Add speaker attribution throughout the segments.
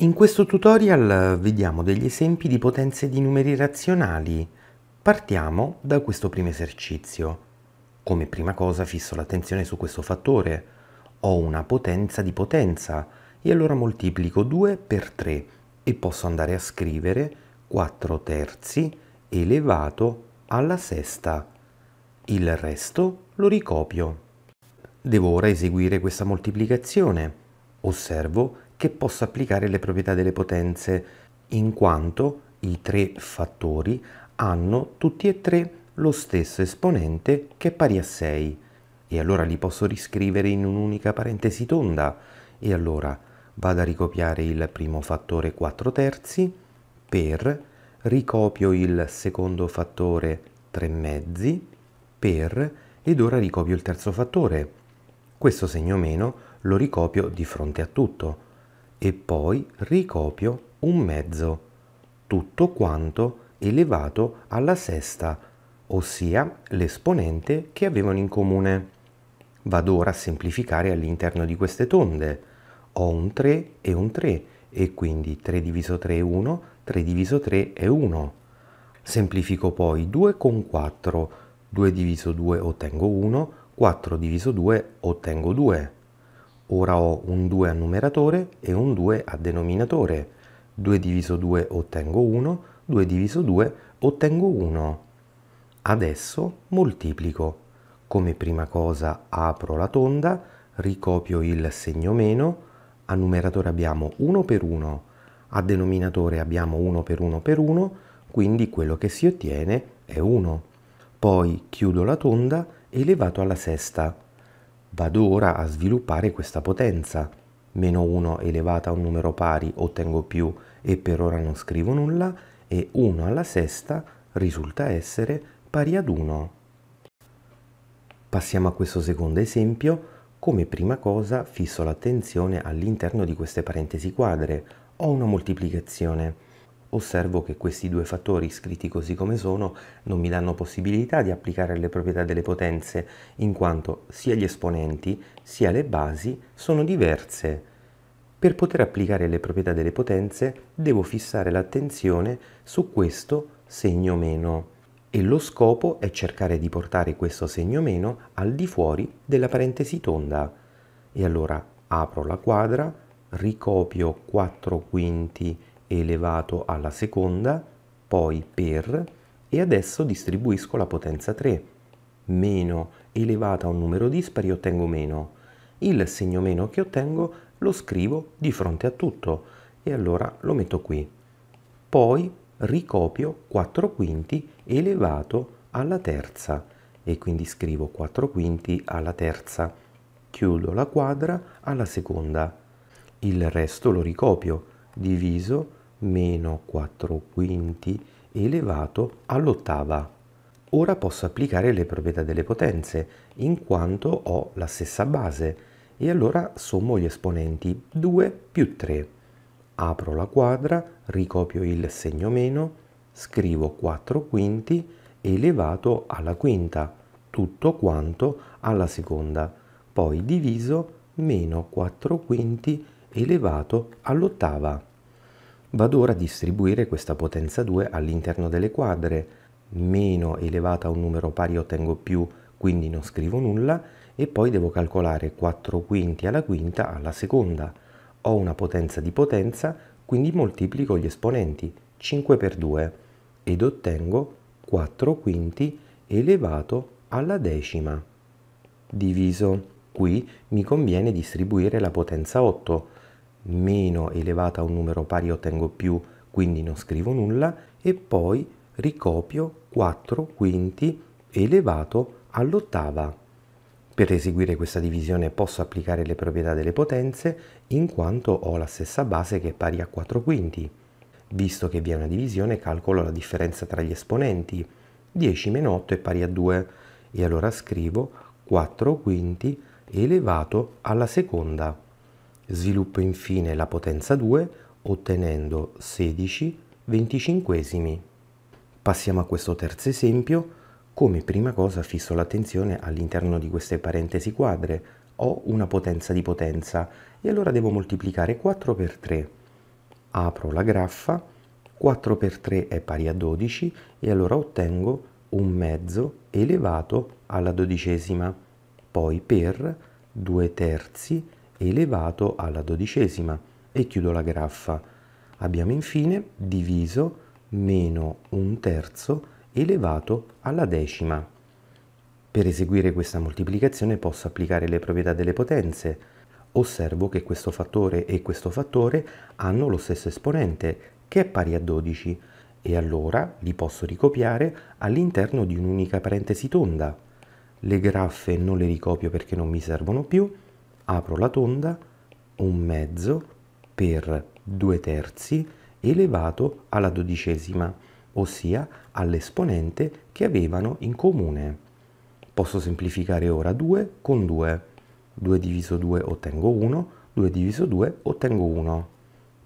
Speaker 1: In questo tutorial vediamo degli esempi di potenze di numeri razionali. Partiamo da questo primo esercizio. Come prima cosa fisso l'attenzione su questo fattore. Ho una potenza di potenza e allora moltiplico 2 per 3 e posso andare a scrivere 4 terzi elevato alla sesta. Il resto lo ricopio. Devo ora eseguire questa moltiplicazione. Osservo che possa applicare le proprietà delle potenze, in quanto i tre fattori hanno tutti e tre lo stesso esponente che è pari a 6 e allora li posso riscrivere in un'unica parentesi tonda e allora vado a ricopiare il primo fattore 4 terzi per ricopio il secondo fattore 3 mezzi per ed ora ricopio il terzo fattore questo segno meno lo ricopio di fronte a tutto e poi ricopio un mezzo, tutto quanto elevato alla sesta, ossia l'esponente che avevano in comune. Vado ora a semplificare all'interno di queste tonde. Ho un 3 e un 3 e quindi 3 diviso 3 è 1, 3 diviso 3 è 1. Semplifico poi 2 con 4, 2 diviso 2 ottengo 1, 4 diviso 2 ottengo 2. Ora ho un 2 a numeratore e un 2 a denominatore. 2 diviso 2 ottengo 1, 2 diviso 2 ottengo 1. Adesso moltiplico. Come prima cosa apro la tonda, ricopio il segno meno, a numeratore abbiamo 1 per 1, a denominatore abbiamo 1 per 1 per 1, quindi quello che si ottiene è 1. Poi chiudo la tonda elevato alla sesta Vado ora a sviluppare questa potenza. Meno 1 elevata a un numero pari ottengo più e per ora non scrivo nulla e 1 alla sesta risulta essere pari ad 1. Passiamo a questo secondo esempio. Come prima cosa fisso l'attenzione all'interno di queste parentesi quadre. Ho una moltiplicazione osservo che questi due fattori scritti così come sono non mi danno possibilità di applicare le proprietà delle potenze, in quanto sia gli esponenti sia le basi sono diverse. Per poter applicare le proprietà delle potenze devo fissare l'attenzione su questo segno meno e lo scopo è cercare di portare questo segno meno al di fuori della parentesi tonda. E allora apro la quadra, ricopio 4 quinti elevato alla seconda, poi per e adesso distribuisco la potenza 3. Meno elevata a un numero dispari ottengo meno. Il segno meno che ottengo lo scrivo di fronte a tutto e allora lo metto qui. Poi ricopio 4 quinti elevato alla terza e quindi scrivo 4 quinti alla terza. Chiudo la quadra alla seconda. Il resto lo ricopio diviso meno 4 quinti elevato all'ottava. Ora posso applicare le proprietà delle potenze, in quanto ho la stessa base, e allora sommo gli esponenti 2 più 3. Apro la quadra, ricopio il segno meno, scrivo 4 quinti elevato alla quinta, tutto quanto alla seconda, poi diviso meno 4 quinti elevato elevato all'ottava. Vado ora a distribuire questa potenza 2 all'interno delle quadre. Meno elevata a un numero pari ottengo più, quindi non scrivo nulla, e poi devo calcolare 4 quinti alla quinta alla seconda. Ho una potenza di potenza, quindi moltiplico gli esponenti, 5 per 2, ed ottengo 4 quinti elevato alla decima. Diviso. Qui mi conviene distribuire la potenza 8, meno elevata a un numero pari ottengo più, quindi non scrivo nulla, e poi ricopio 4 quinti elevato all'ottava. Per eseguire questa divisione posso applicare le proprietà delle potenze in quanto ho la stessa base che è pari a 4 quinti. Visto che vi è una divisione calcolo la differenza tra gli esponenti. 10 meno 8 è pari a 2 e allora scrivo 4 quinti elevato alla seconda. Sviluppo infine la potenza 2 ottenendo 16 25 Passiamo a questo terzo esempio. Come prima cosa fisso l'attenzione all'interno di queste parentesi quadre. Ho una potenza di potenza e allora devo moltiplicare 4 per 3. Apro la graffa, 4 per 3 è pari a 12 e allora ottengo un mezzo elevato alla dodicesima, poi per 2 terzi elevato elevato alla dodicesima e chiudo la graffa. Abbiamo infine diviso meno un terzo elevato alla decima. Per eseguire questa moltiplicazione posso applicare le proprietà delle potenze. Osservo che questo fattore e questo fattore hanno lo stesso esponente, che è pari a 12, e allora li posso ricopiare all'interno di un'unica parentesi tonda. Le graffe non le ricopio perché non mi servono più, apro la tonda, un mezzo per due terzi elevato alla dodicesima, ossia all'esponente che avevano in comune. Posso semplificare ora 2 con 2. 2 diviso 2 ottengo 1, 2 diviso 2 ottengo 1.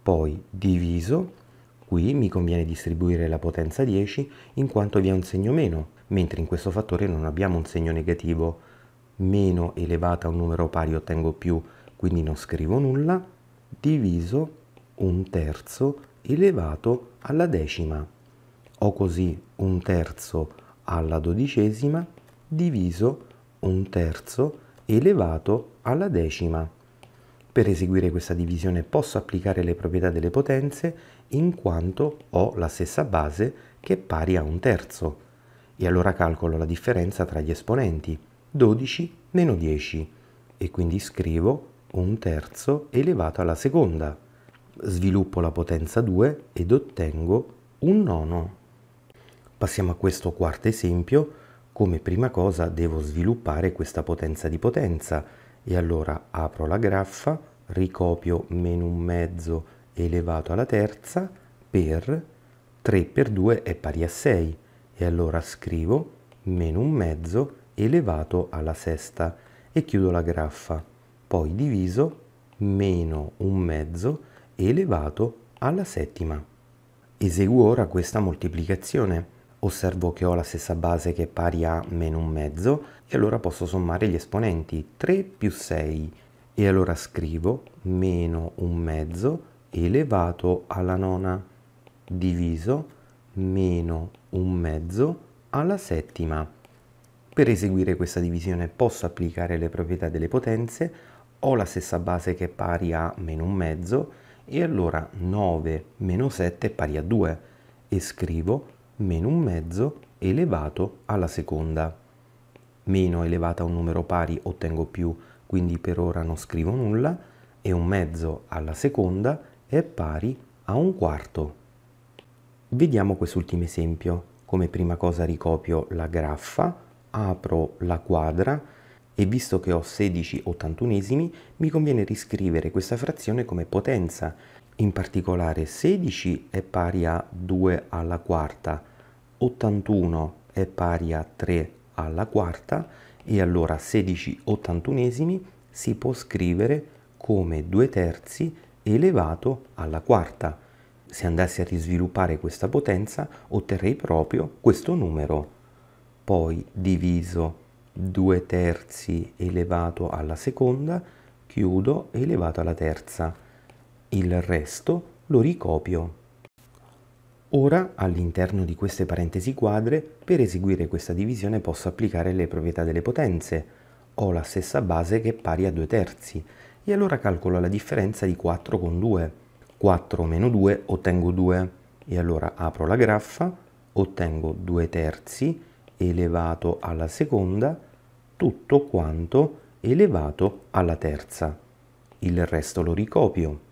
Speaker 1: Poi diviso, qui mi conviene distribuire la potenza 10 in quanto vi è un segno meno, mentre in questo fattore non abbiamo un segno negativo, meno elevata a un numero pari ottengo più, quindi non scrivo nulla, diviso un terzo elevato alla decima. Ho così un terzo alla dodicesima diviso un terzo elevato alla decima. Per eseguire questa divisione posso applicare le proprietà delle potenze in quanto ho la stessa base che è pari a un terzo e allora calcolo la differenza tra gli esponenti. 12 meno 10 e quindi scrivo un terzo elevato alla seconda. Sviluppo la potenza 2 ed ottengo un nono. Passiamo a questo quarto esempio. Come prima cosa devo sviluppare questa potenza di potenza e allora apro la graffa, ricopio meno un mezzo elevato alla terza per 3 per 2 è pari a 6 e allora scrivo meno un mezzo elevato elevato alla sesta e chiudo la graffa, poi diviso meno un mezzo elevato alla settima. Eseguo ora questa moltiplicazione. Osservo che ho la stessa base che è pari a meno un mezzo e allora posso sommare gli esponenti 3 più 6 e allora scrivo meno un mezzo elevato alla nona diviso meno un mezzo alla settima per eseguire questa divisione posso applicare le proprietà delle potenze, ho la stessa base che è pari a meno un mezzo e allora 9 meno 7 è pari a 2 e scrivo meno un mezzo elevato alla seconda. Meno elevata a un numero pari ottengo più, quindi per ora non scrivo nulla e un mezzo alla seconda è pari a un quarto. Vediamo quest'ultimo esempio. Come prima cosa ricopio la graffa apro la quadra e visto che ho 16 ottantunesimi mi conviene riscrivere questa frazione come potenza. In particolare 16 è pari a 2 alla quarta, 81 è pari a 3 alla quarta e allora 16 ottantunesimi si può scrivere come 2 terzi elevato alla quarta. Se andassi a risviluppare questa potenza otterrei proprio questo numero poi diviso 2 terzi elevato alla seconda, chiudo elevato alla terza. Il resto lo ricopio. Ora, all'interno di queste parentesi quadre, per eseguire questa divisione posso applicare le proprietà delle potenze. Ho la stessa base che è pari a 2 terzi, e allora calcolo la differenza di 4 con 2. 4 meno 2 ottengo 2, e allora apro la graffa, ottengo 2 terzi, elevato alla seconda, tutto quanto elevato alla terza. Il resto lo ricopio.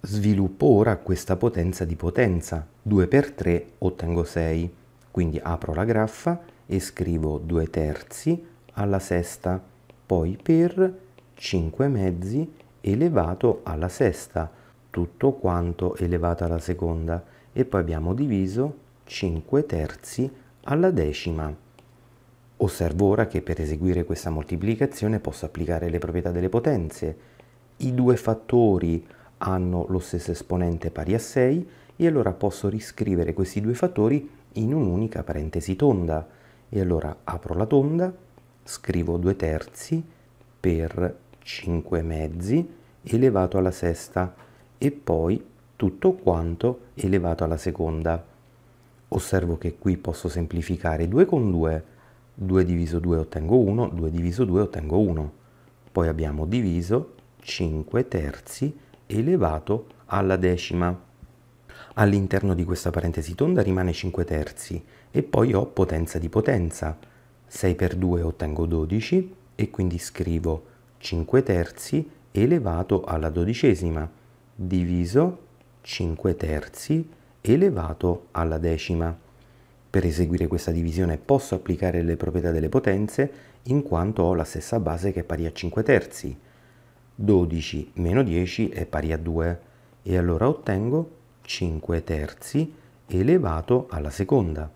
Speaker 1: Sviluppo ora questa potenza di potenza. 2 per 3 ottengo 6. Quindi apro la graffa e scrivo 2 terzi alla sesta, poi per 5 mezzi elevato alla sesta, tutto quanto elevato alla seconda, e poi abbiamo diviso 5 terzi alla decima. Osservo ora che per eseguire questa moltiplicazione posso applicare le proprietà delle potenze. I due fattori hanno lo stesso esponente pari a 6 e allora posso riscrivere questi due fattori in un'unica parentesi tonda. E allora apro la tonda, scrivo 2 terzi per 5 mezzi elevato alla sesta e poi tutto quanto elevato alla seconda osservo che qui posso semplificare 2 con 2, 2 diviso 2 ottengo 1, 2 diviso 2 ottengo 1. Poi abbiamo diviso 5 terzi elevato alla decima. All'interno di questa parentesi tonda rimane 5 terzi e poi ho potenza di potenza. 6 per 2 ottengo 12 e quindi scrivo 5 terzi elevato alla dodicesima diviso 5 terzi elevato elevato alla decima. Per eseguire questa divisione posso applicare le proprietà delle potenze in quanto ho la stessa base che è pari a 5 terzi. 12 meno 10 è pari a 2 e allora ottengo 5 terzi elevato alla seconda.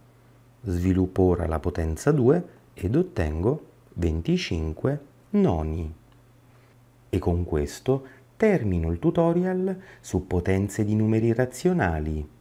Speaker 1: Sviluppo ora la potenza 2 ed ottengo 25 noni. E con questo termino il tutorial su potenze di numeri razionali.